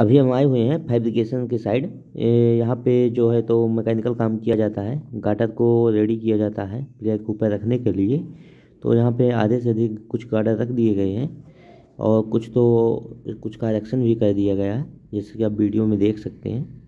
अभी हम आए हुए हैं फैब्रिकेशन के साइड यहाँ पे जो है तो मैकेनिकल काम किया जाता है गाटर को रेडी किया जाता है प्लेयर के ऊपर रखने के लिए तो यहाँ पे आधे से अधिक कुछ गाटर रख दिए गए हैं और कुछ तो कुछ का भी कर दिया गया है जैसे कि आप वीडियो में देख सकते हैं